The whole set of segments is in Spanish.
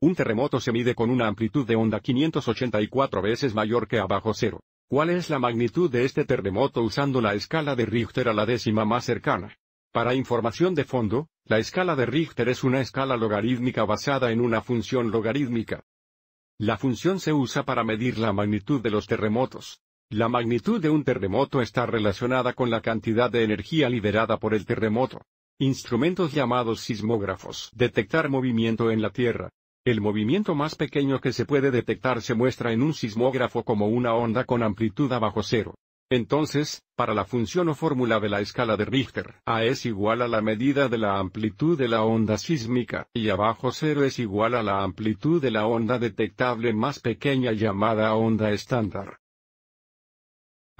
un terremoto se mide con una amplitud de onda 584 veces mayor que abajo cero. ¿Cuál es la magnitud de este terremoto usando la escala de Richter a la décima más cercana? Para información de fondo, la escala de Richter es una escala logarítmica basada en una función logarítmica. La función se usa para medir la magnitud de los terremotos. La magnitud de un terremoto está relacionada con la cantidad de energía liberada por el terremoto. Instrumentos llamados sismógrafos. Detectar movimiento en la Tierra. El movimiento más pequeño que se puede detectar se muestra en un sismógrafo como una onda con amplitud abajo cero. Entonces, para la función o fórmula de la escala de Richter, A es igual a la medida de la amplitud de la onda sísmica, y abajo cero es igual a la amplitud de la onda detectable más pequeña llamada onda estándar.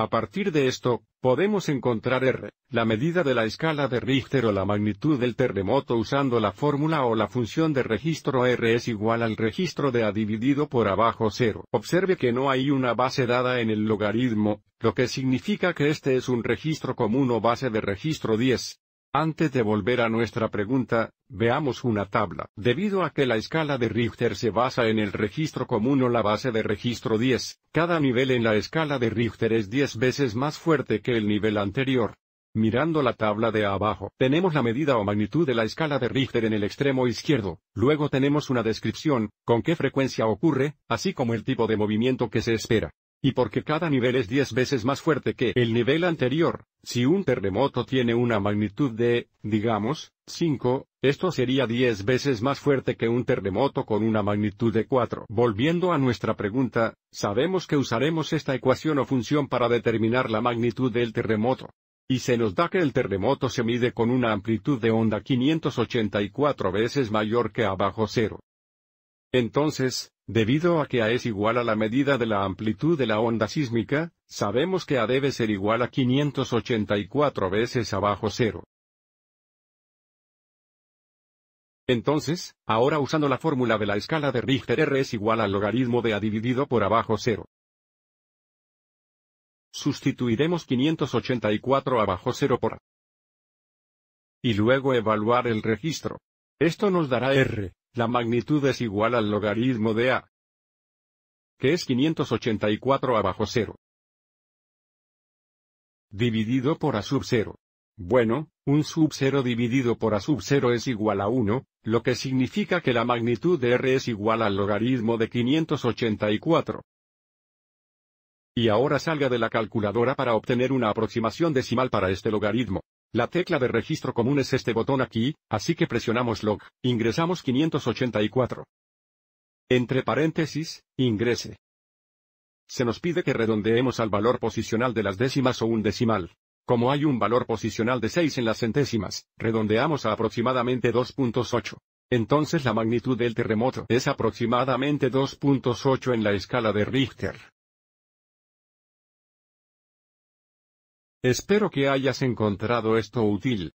A partir de esto, podemos encontrar R, la medida de la escala de Richter o la magnitud del terremoto usando la fórmula o la función de registro R es igual al registro de A dividido por abajo 0. Observe que no hay una base dada en el logaritmo, lo que significa que este es un registro común o base de registro 10. Antes de volver a nuestra pregunta, Veamos una tabla. Debido a que la escala de Richter se basa en el registro común o la base de registro 10, cada nivel en la escala de Richter es 10 veces más fuerte que el nivel anterior. Mirando la tabla de abajo, tenemos la medida o magnitud de la escala de Richter en el extremo izquierdo, luego tenemos una descripción, con qué frecuencia ocurre, así como el tipo de movimiento que se espera. Y porque cada nivel es 10 veces más fuerte que el nivel anterior, si un terremoto tiene una magnitud de, digamos, 5, esto sería 10 veces más fuerte que un terremoto con una magnitud de 4. Volviendo a nuestra pregunta, sabemos que usaremos esta ecuación o función para determinar la magnitud del terremoto. Y se nos da que el terremoto se mide con una amplitud de onda 584 veces mayor que abajo cero. Entonces, debido a que A es igual a la medida de la amplitud de la onda sísmica, sabemos que A debe ser igual a 584 veces abajo cero. Entonces, ahora usando la fórmula de la escala de Richter R es igual al logaritmo de A dividido por abajo 0. Sustituiremos 584 abajo 0 por A. Y luego evaluar el registro. Esto nos dará R, la magnitud es igual al logaritmo de A, que es 584 abajo 0. Dividido por A sub 0. Bueno, un sub-0 dividido por a sub-0 es igual a 1, lo que significa que la magnitud de R es igual al logaritmo de 584. Y ahora salga de la calculadora para obtener una aproximación decimal para este logaritmo. La tecla de registro común es este botón aquí, así que presionamos log, ingresamos 584. Entre paréntesis, ingrese. Se nos pide que redondeemos al valor posicional de las décimas o un decimal. Como hay un valor posicional de 6 en las centésimas, redondeamos a aproximadamente 2.8. Entonces la magnitud del terremoto es aproximadamente 2.8 en la escala de Richter. Espero que hayas encontrado esto útil.